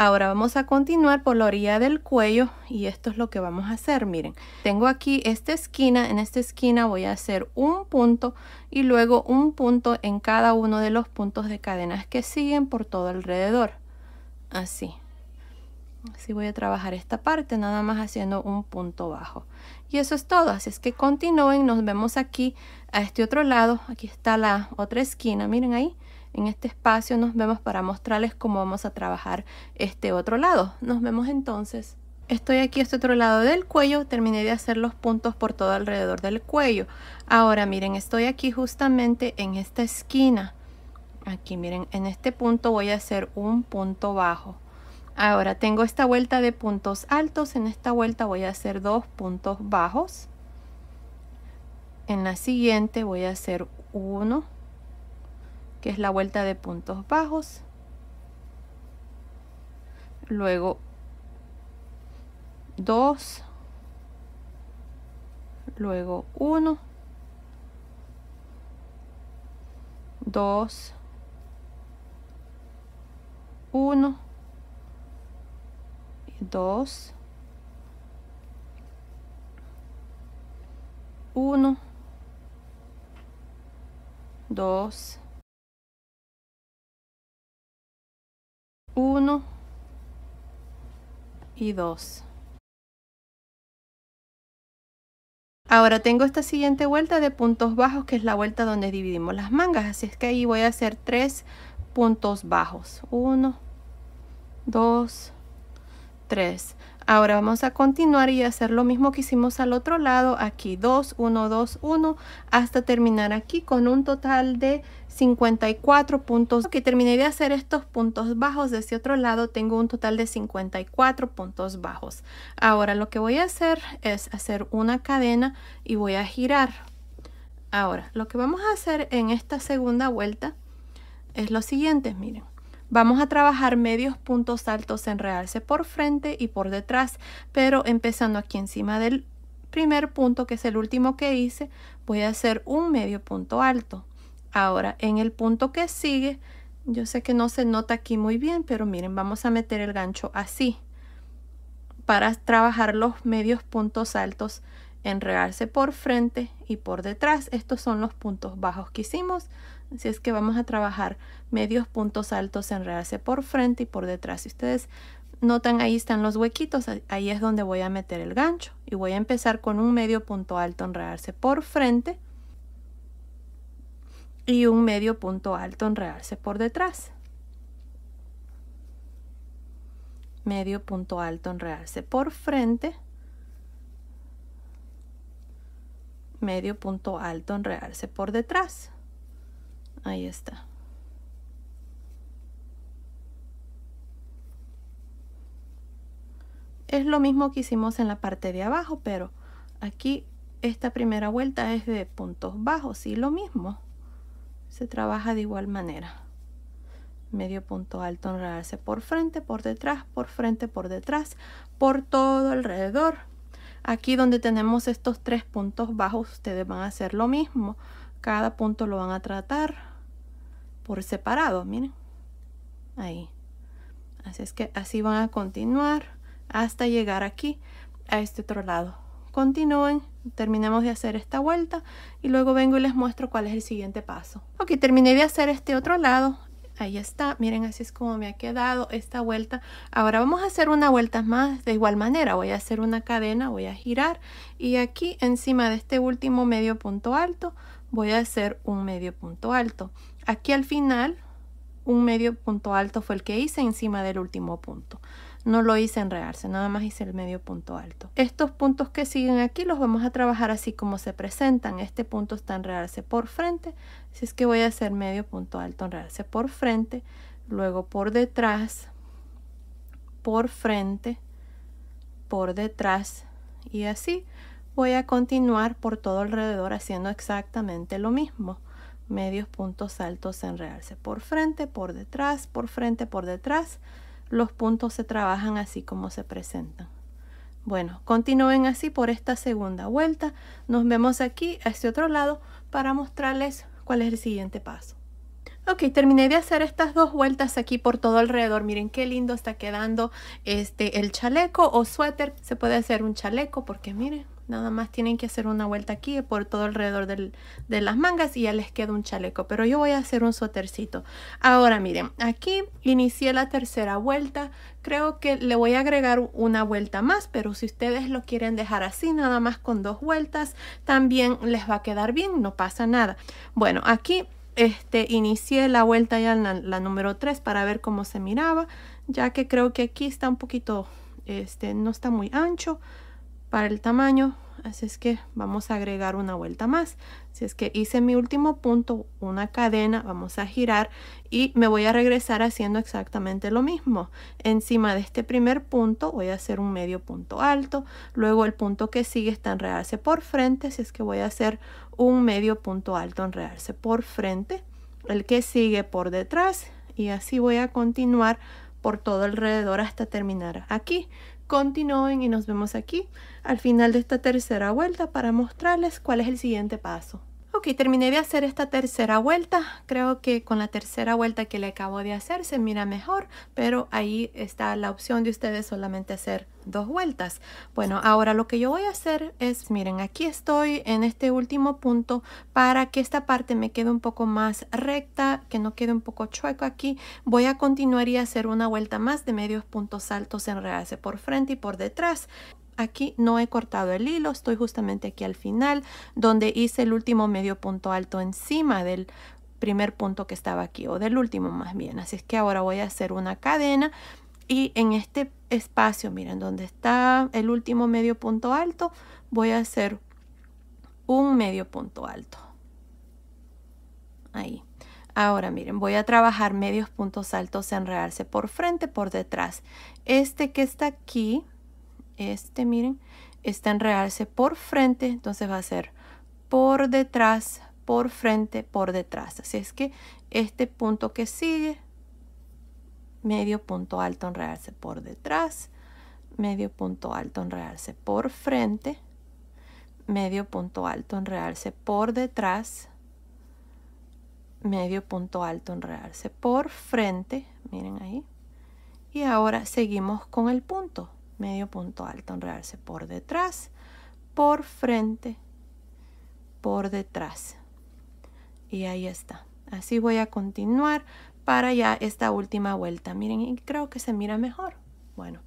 Ahora vamos a continuar por la orilla del cuello y esto es lo que vamos a hacer. Miren, tengo aquí esta esquina, en esta esquina voy a hacer un punto y luego un punto en cada uno de los puntos de cadenas que siguen por todo alrededor. Así. Así voy a trabajar esta parte, nada más haciendo un punto bajo. Y eso es todo, así es que continúen, nos vemos aquí a este otro lado. Aquí está la otra esquina, miren ahí en este espacio nos vemos para mostrarles cómo vamos a trabajar este otro lado. Nos vemos entonces. Estoy aquí este otro lado del cuello, terminé de hacer los puntos por todo alrededor del cuello. Ahora miren, estoy aquí justamente en esta esquina. Aquí miren, en este punto voy a hacer un punto bajo. Ahora tengo esta vuelta de puntos altos, en esta vuelta voy a hacer dos puntos bajos. En la siguiente voy a hacer uno que es la vuelta de puntos bajos. Luego 2. Luego 1. 2. 1. 2. 1. 2. 1 y 2. Ahora tengo esta siguiente vuelta de puntos bajos, que es la vuelta donde dividimos las mangas. Así es que ahí voy a hacer tres puntos bajos. 1, 2, 3. Ahora vamos a continuar y hacer lo mismo que hicimos al otro lado, aquí 2, 1, 2, 1, hasta terminar aquí con un total de 54 puntos. Que terminé de hacer estos puntos bajos, de ese otro lado tengo un total de 54 puntos bajos. Ahora lo que voy a hacer es hacer una cadena y voy a girar. Ahora, lo que vamos a hacer en esta segunda vuelta es lo siguiente, miren. Vamos a trabajar medios puntos altos en realce por frente y por detrás, pero empezando aquí encima del primer punto, que es el último que hice, voy a hacer un medio punto alto. Ahora, en el punto que sigue, yo sé que no se nota aquí muy bien, pero miren, vamos a meter el gancho así para trabajar los medios puntos altos en realce por frente y por detrás. Estos son los puntos bajos que hicimos. Así es que vamos a trabajar medios puntos altos en realce por frente y por detrás. Si ustedes notan ahí están los huequitos, ahí es donde voy a meter el gancho. Y voy a empezar con un medio punto alto en realce por frente y un medio punto alto en realce por detrás. Medio punto alto en realce por frente. Medio punto alto en realce por detrás. Ahí está. Es lo mismo que hicimos en la parte de abajo, pero aquí esta primera vuelta es de puntos bajos y lo mismo. Se trabaja de igual manera. Medio punto alto enredarse por frente, por detrás, por frente, por detrás, por todo alrededor. Aquí donde tenemos estos tres puntos bajos, ustedes van a hacer lo mismo. Cada punto lo van a tratar por separado, miren. Ahí. Así es que así van a continuar hasta llegar aquí, a este otro lado. Continúen, terminemos de hacer esta vuelta y luego vengo y les muestro cuál es el siguiente paso. Ok, terminé de hacer este otro lado. Ahí está, miren así es como me ha quedado esta vuelta. Ahora vamos a hacer una vuelta más de igual manera. Voy a hacer una cadena, voy a girar y aquí encima de este último medio punto alto voy a hacer un medio punto alto aquí al final un medio punto alto fue el que hice encima del último punto. No lo hice en realce, nada más hice el medio punto alto. Estos puntos que siguen aquí los vamos a trabajar así como se presentan. Este punto está en realce por frente, así es que voy a hacer medio punto alto en realce por frente, luego por detrás, por frente, por detrás y así voy a continuar por todo alrededor haciendo exactamente lo mismo medios puntos altos en realce por frente, por detrás, por frente, por detrás. Los puntos se trabajan así como se presentan. Bueno, continúen así por esta segunda vuelta. Nos vemos aquí a este otro lado para mostrarles cuál es el siguiente paso. Ok, terminé de hacer estas dos vueltas aquí por todo alrededor. Miren qué lindo está quedando este, el chaleco o suéter. Se puede hacer un chaleco porque miren, Nada más tienen que hacer una vuelta aquí por todo alrededor de las mangas y ya les queda un chaleco. Pero yo voy a hacer un sotercito Ahora miren, aquí inicié la tercera vuelta. Creo que le voy a agregar una vuelta más, pero si ustedes lo quieren dejar así, nada más con dos vueltas, también les va a quedar bien, no pasa nada. Bueno, aquí este, inicié la vuelta ya en la, la número 3 para ver cómo se miraba, ya que creo que aquí está un poquito, este, no está muy ancho para el tamaño así es que vamos a agregar una vuelta más si es que hice mi último punto una cadena vamos a girar y me voy a regresar haciendo exactamente lo mismo encima de este primer punto voy a hacer un medio punto alto luego el punto que sigue está en realce por frente si es que voy a hacer un medio punto alto en realce por frente el que sigue por detrás y así voy a continuar por todo alrededor hasta terminar aquí Continúen y nos vemos aquí al final de esta tercera vuelta para mostrarles cuál es el siguiente paso. Ok, terminé de hacer esta tercera vuelta. Creo que con la tercera vuelta que le acabo de hacer se mira mejor, pero ahí está la opción de ustedes solamente hacer dos vueltas. Bueno, ahora lo que yo voy a hacer es, miren, aquí estoy en este último punto para que esta parte me quede un poco más recta, que no quede un poco chueco aquí. Voy a continuar y hacer una vuelta más de medios puntos altos en realce por frente y por detrás aquí no he cortado el hilo, estoy justamente aquí al final donde hice el último medio punto alto encima del primer punto que estaba aquí o del último más bien. Así es que ahora voy a hacer una cadena y en este espacio, miren, donde está el último medio punto alto, voy a hacer un medio punto alto. Ahí. Ahora miren, voy a trabajar medios puntos altos, realce por frente, por detrás. Este que está aquí, este, miren, está en realce por frente, entonces va a ser por detrás, por frente, por detrás. Así es que este punto que sigue, medio punto alto en realce por detrás, medio punto alto en realce por frente, medio punto alto en realce por detrás, medio punto alto en realce por frente, miren ahí. Y ahora seguimos con el punto medio punto alto, enredarse por detrás, por frente, por detrás. Y ahí está. Así voy a continuar para ya esta última vuelta. Miren, y creo que se mira mejor. Bueno,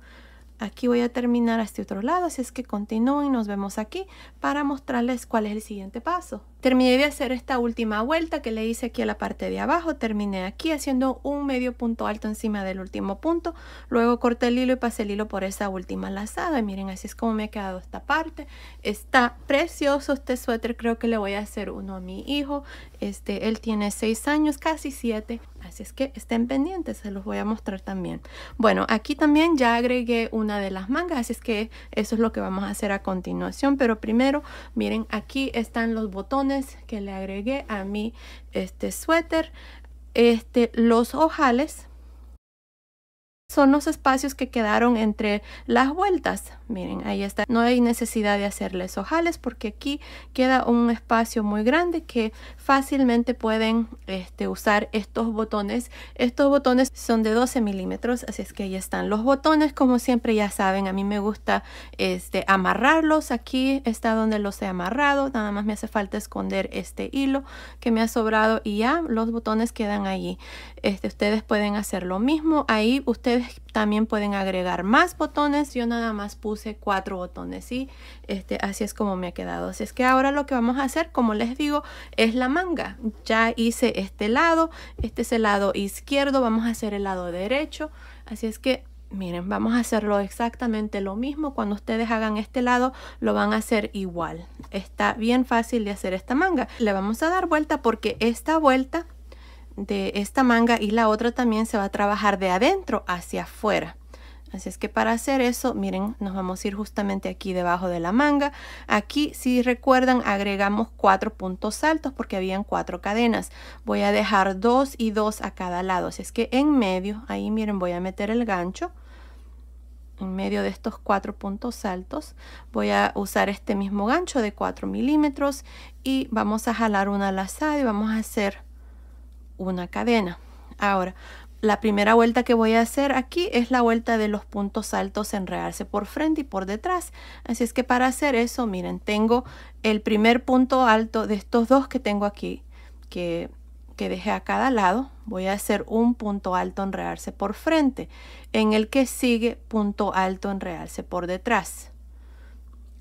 aquí voy a terminar a este otro lado, así es que continúo y nos vemos aquí para mostrarles cuál es el siguiente paso. Terminé de hacer esta última vuelta que le hice aquí a la parte de abajo, terminé aquí haciendo un medio punto alto encima del último punto, luego corté el hilo y pasé el hilo por esa última lazada y miren así es como me ha quedado esta parte. Está precioso este suéter, creo que le voy a hacer uno a mi hijo, este, él tiene seis años, casi siete así es que estén pendientes, se los voy a mostrar también. Bueno, aquí también ya agregué una de las mangas así es que eso es lo que vamos a hacer a continuación pero primero miren aquí están los botones que le agregué a mi este suéter este los ojales son los espacios que quedaron entre las vueltas. Miren, ahí está. No hay necesidad de hacerles ojales porque aquí queda un espacio muy grande que fácilmente pueden este, usar estos botones. Estos botones son de 12 milímetros, así es que ahí están los botones. Como siempre ya saben, a mí me gusta este, amarrarlos. Aquí está donde los he amarrado. Nada más me hace falta esconder este hilo que me ha sobrado y ya los botones quedan allí. Este, ustedes pueden hacer lo mismo. Ahí ustedes también pueden agregar más botones. Yo nada más puse cuatro botones y este, así es como me ha quedado. Así es que ahora lo que vamos a hacer, como les digo, es la manga. Ya hice este lado, este es el lado izquierdo, vamos a hacer el lado derecho. Así es que miren, vamos a hacerlo exactamente lo mismo. Cuando ustedes hagan este lado, lo van a hacer igual. Está bien fácil de hacer esta manga. Le vamos a dar vuelta porque esta vuelta de esta manga y la otra también se va a trabajar de adentro hacia afuera. Así es que para hacer eso, miren, nos vamos a ir justamente aquí debajo de la manga. Aquí, si recuerdan, agregamos cuatro puntos altos porque habían cuatro cadenas. Voy a dejar dos y dos a cada lado. Así es que en medio, ahí miren, voy a meter el gancho. En medio de estos cuatro puntos altos, voy a usar este mismo gancho de 4 milímetros y vamos a jalar una lazada y vamos a hacer una cadena. Ahora, la primera vuelta que voy a hacer aquí es la vuelta de los puntos altos enredarse por frente y por detrás. Así es que para hacer eso, miren, tengo el primer punto alto de estos dos que tengo aquí, que, que dejé a cada lado. Voy a hacer un punto alto enredarse por frente, en el que sigue punto alto enredarse por detrás.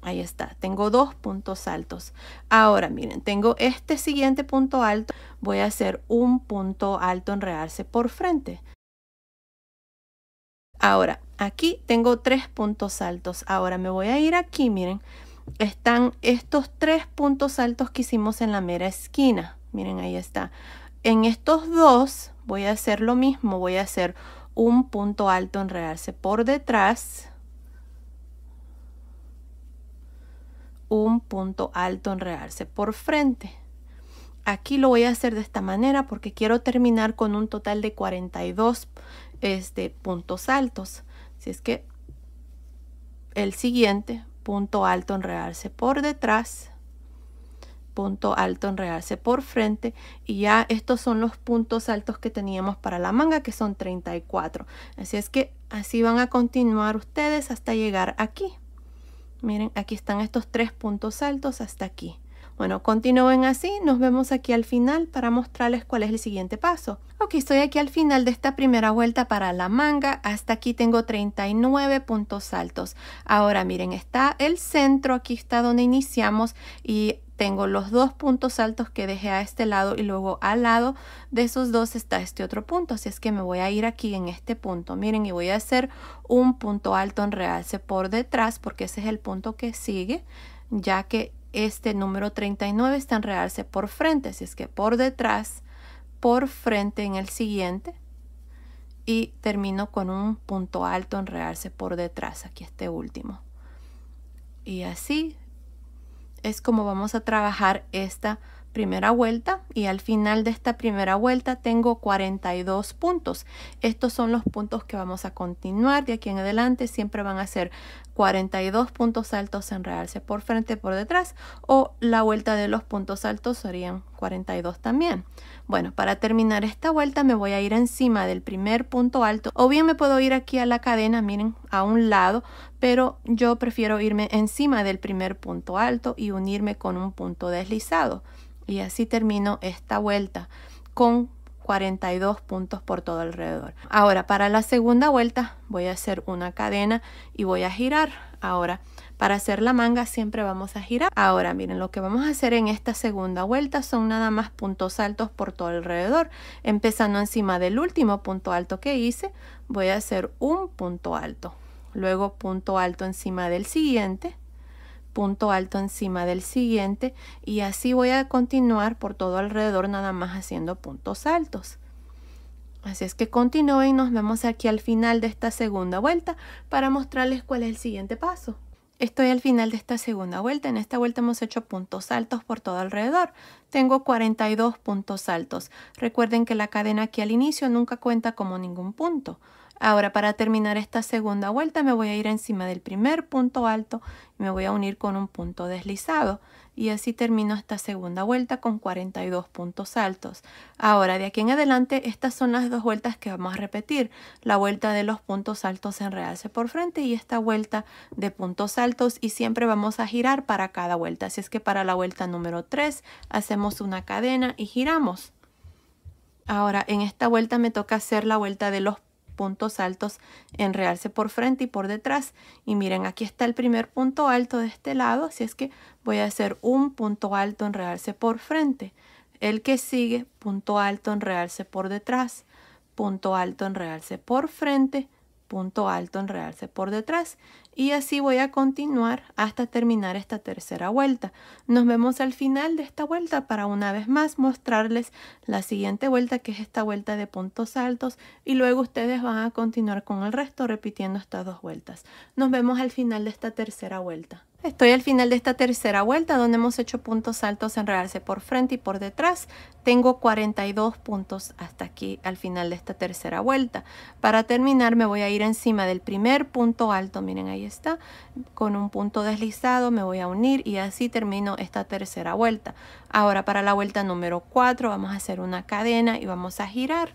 Ahí está, tengo dos puntos altos. Ahora miren, tengo este siguiente punto alto. Voy a hacer un punto alto en realce por frente. Ahora, aquí tengo tres puntos altos. Ahora me voy a ir aquí, miren. Están estos tres puntos altos que hicimos en la mera esquina. Miren, ahí está. En estos dos voy a hacer lo mismo. Voy a hacer un punto alto en realce por detrás un punto alto en realce por frente. Aquí lo voy a hacer de esta manera porque quiero terminar con un total de 42 este, puntos altos. Así es que el siguiente, punto alto en realce por detrás, punto alto en realce por frente y ya estos son los puntos altos que teníamos para la manga que son 34. Así es que así van a continuar ustedes hasta llegar aquí. Miren, aquí están estos tres puntos altos hasta aquí. Bueno, continúen así, nos vemos aquí al final para mostrarles cuál es el siguiente paso. Ok, estoy aquí al final de esta primera vuelta para la manga, hasta aquí tengo 39 puntos altos. Ahora miren, está el centro, aquí está donde iniciamos y tengo los dos puntos altos que dejé a este lado y luego al lado de esos dos está este otro punto. Así es que me voy a ir aquí en este punto. Miren, y voy a hacer un punto alto en realce por detrás porque ese es el punto que sigue, ya que este número 39 está en realce por frente. Así es que por detrás, por frente en el siguiente y termino con un punto alto en realce por detrás. Aquí este último. Y así es como vamos a trabajar esta primera vuelta y al final de esta primera vuelta tengo 42 puntos. Estos son los puntos que vamos a continuar de aquí en adelante. Siempre van a ser 42 puntos altos en realce por frente, por detrás o la vuelta de los puntos altos serían 42 también. Bueno, para terminar esta vuelta me voy a ir encima del primer punto alto o bien me puedo ir aquí a la cadena, miren, a un lado, pero yo prefiero irme encima del primer punto alto y unirme con un punto deslizado. Y así termino esta vuelta con 42 puntos por todo alrededor. Ahora para la segunda vuelta voy a hacer una cadena y voy a girar. Ahora para hacer la manga siempre vamos a girar. Ahora miren lo que vamos a hacer en esta segunda vuelta son nada más puntos altos por todo alrededor. Empezando encima del último punto alto que hice voy a hacer un punto alto. Luego punto alto encima del siguiente punto alto encima del siguiente y así voy a continuar por todo alrededor nada más haciendo puntos altos. Así es que y nos vemos aquí al final de esta segunda vuelta para mostrarles cuál es el siguiente paso. Estoy al final de esta segunda vuelta. En esta vuelta hemos hecho puntos altos por todo alrededor. Tengo 42 puntos altos. Recuerden que la cadena aquí al inicio nunca cuenta como ningún punto. Ahora para terminar esta segunda vuelta me voy a ir encima del primer punto alto y me voy a unir con un punto deslizado y así termino esta segunda vuelta con 42 puntos altos. Ahora de aquí en adelante estas son las dos vueltas que vamos a repetir, la vuelta de los puntos altos en realce por frente y esta vuelta de puntos altos y siempre vamos a girar para cada vuelta, así es que para la vuelta número 3 hacemos una cadena y giramos. Ahora en esta vuelta me toca hacer la vuelta de los puntos altos en realce por frente y por detrás. Y miren, aquí está el primer punto alto de este lado, así es que voy a hacer un punto alto en realce por frente. El que sigue, punto alto en realce por detrás, punto alto en realce por frente, punto alto en realce por detrás y así voy a continuar hasta terminar esta tercera vuelta. Nos vemos al final de esta vuelta para una vez más mostrarles la siguiente vuelta que es esta vuelta de puntos altos y luego ustedes van a continuar con el resto repitiendo estas dos vueltas. Nos vemos al final de esta tercera vuelta. Estoy al final de esta tercera vuelta donde hemos hecho puntos altos en realce por frente y por detrás. Tengo 42 puntos hasta aquí al final de esta tercera vuelta. Para terminar me voy a ir encima del primer punto alto, miren ahí está, con un punto deslizado me voy a unir y así termino esta tercera vuelta. Ahora para la vuelta número 4 vamos a hacer una cadena y vamos a girar.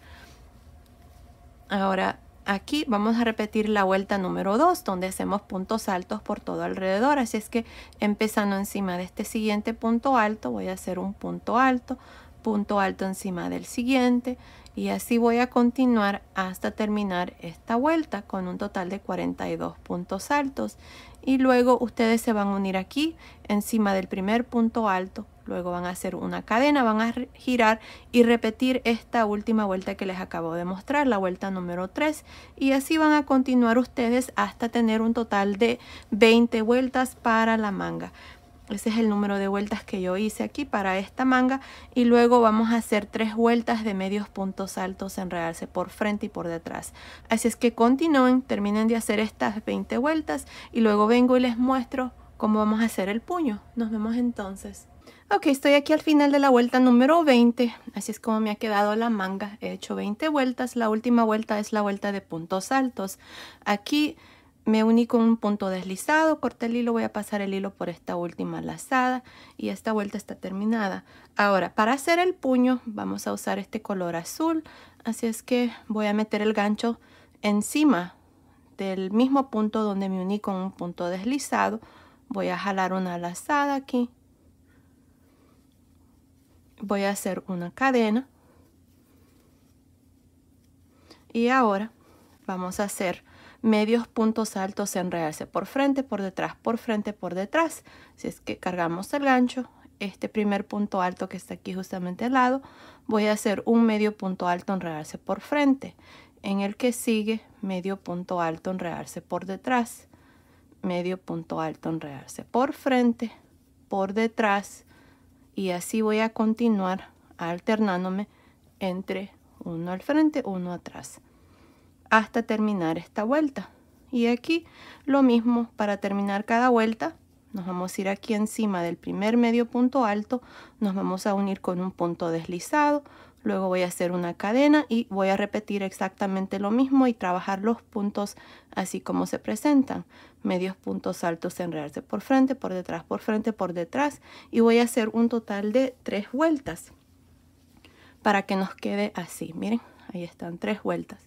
Ahora aquí vamos a repetir la vuelta número 2 donde hacemos puntos altos por todo alrededor así es que empezando encima de este siguiente punto alto voy a hacer un punto alto punto alto encima del siguiente y así voy a continuar hasta terminar esta vuelta con un total de 42 puntos altos y luego ustedes se van a unir aquí encima del primer punto alto Luego van a hacer una cadena, van a girar y repetir esta última vuelta que les acabo de mostrar, la vuelta número 3. Y así van a continuar ustedes hasta tener un total de 20 vueltas para la manga. Ese es el número de vueltas que yo hice aquí para esta manga. Y luego vamos a hacer tres vueltas de medios puntos altos, enredarse por frente y por detrás. Así es que continúen, terminen de hacer estas 20 vueltas y luego vengo y les muestro cómo vamos a hacer el puño. Nos vemos entonces. Ok, estoy aquí al final de la vuelta número 20, así es como me ha quedado la manga. He hecho 20 vueltas, la última vuelta es la vuelta de puntos altos. Aquí me uní con un punto deslizado, corté el hilo, voy a pasar el hilo por esta última lazada y esta vuelta está terminada. Ahora, para hacer el puño vamos a usar este color azul, así es que voy a meter el gancho encima del mismo punto donde me uní con un punto deslizado. Voy a jalar una lazada aquí voy a hacer una cadena y ahora vamos a hacer medios puntos altos en realce por frente por detrás por frente por detrás si es que cargamos el gancho este primer punto alto que está aquí justamente al lado voy a hacer un medio punto alto en realce por frente en el que sigue medio punto alto en realce por detrás medio punto alto en realce por frente por detrás y así voy a continuar alternándome entre uno al frente, uno atrás hasta terminar esta vuelta. Y aquí lo mismo para terminar cada vuelta. Nos vamos a ir aquí encima del primer medio punto alto, nos vamos a unir con un punto deslizado, luego voy a hacer una cadena y voy a repetir exactamente lo mismo y trabajar los puntos así como se presentan medios puntos altos enredarse por frente por detrás por frente por detrás y voy a hacer un total de tres vueltas para que nos quede así miren ahí están tres vueltas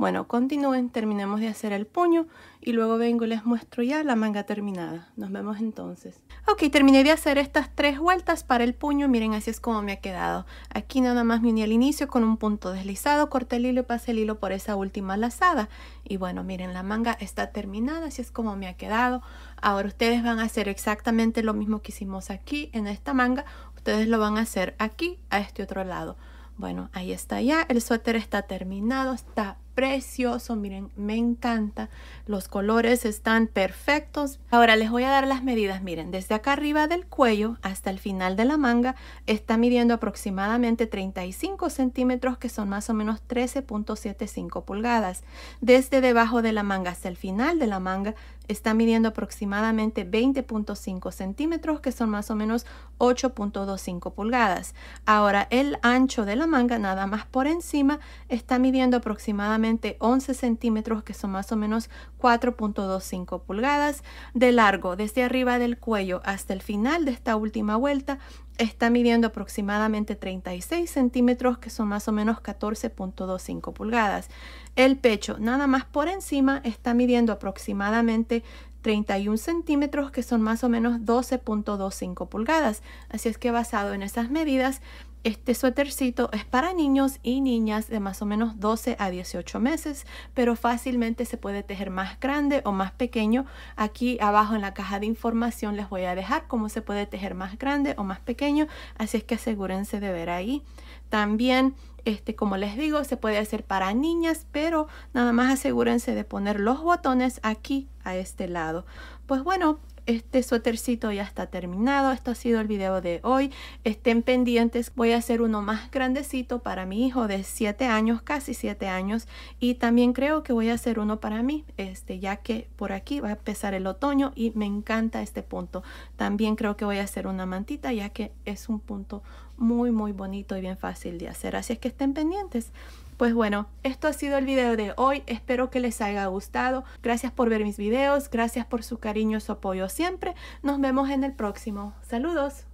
bueno, continúen, terminemos de hacer el puño y luego vengo y les muestro ya la manga terminada. Nos vemos entonces. Ok, terminé de hacer estas tres vueltas para el puño. Miren, así es como me ha quedado. Aquí nada más me uní al inicio con un punto deslizado, corté el hilo y pasé el hilo por esa última lazada. Y bueno, miren, la manga está terminada, así es como me ha quedado. Ahora ustedes van a hacer exactamente lo mismo que hicimos aquí en esta manga. Ustedes lo van a hacer aquí, a este otro lado. Bueno, ahí está ya, el suéter está terminado, está precioso, miren, me encanta, los colores están perfectos. Ahora les voy a dar las medidas, miren, desde acá arriba del cuello hasta el final de la manga está midiendo aproximadamente 35 centímetros que son más o menos 13.75 pulgadas. Desde debajo de la manga hasta el final de la manga está midiendo aproximadamente 20.5 centímetros, que son más o menos 8.25 pulgadas. Ahora, el ancho de la manga, nada más por encima, está midiendo aproximadamente 11 centímetros, que son más o menos 4.25 pulgadas. De largo, desde arriba del cuello hasta el final de esta última vuelta, está midiendo aproximadamente 36 centímetros, que son más o menos 14.25 pulgadas. El pecho, nada más por encima, está midiendo aproximadamente 31 centímetros, que son más o menos 12.25 pulgadas. Así es que basado en esas medidas, este suétercito es para niños y niñas de más o menos 12 a 18 meses, pero fácilmente se puede tejer más grande o más pequeño. Aquí abajo en la caja de información les voy a dejar cómo se puede tejer más grande o más pequeño, así es que asegúrense de ver ahí. También, este, como les digo, se puede hacer para niñas, pero nada más asegúrense de poner los botones aquí a este lado. Pues bueno, este suétercito ya está terminado. Esto ha sido el video de hoy. Estén pendientes. Voy a hacer uno más grandecito para mi hijo de 7 años, casi 7 años. Y también creo que voy a hacer uno para mí, este, ya que por aquí va a empezar el otoño y me encanta este punto. También creo que voy a hacer una mantita, ya que es un punto muy, muy bonito y bien fácil de hacer. Así es que estén pendientes. Pues bueno, esto ha sido el video de hoy, espero que les haya gustado, gracias por ver mis videos, gracias por su cariño, su apoyo siempre, nos vemos en el próximo, saludos.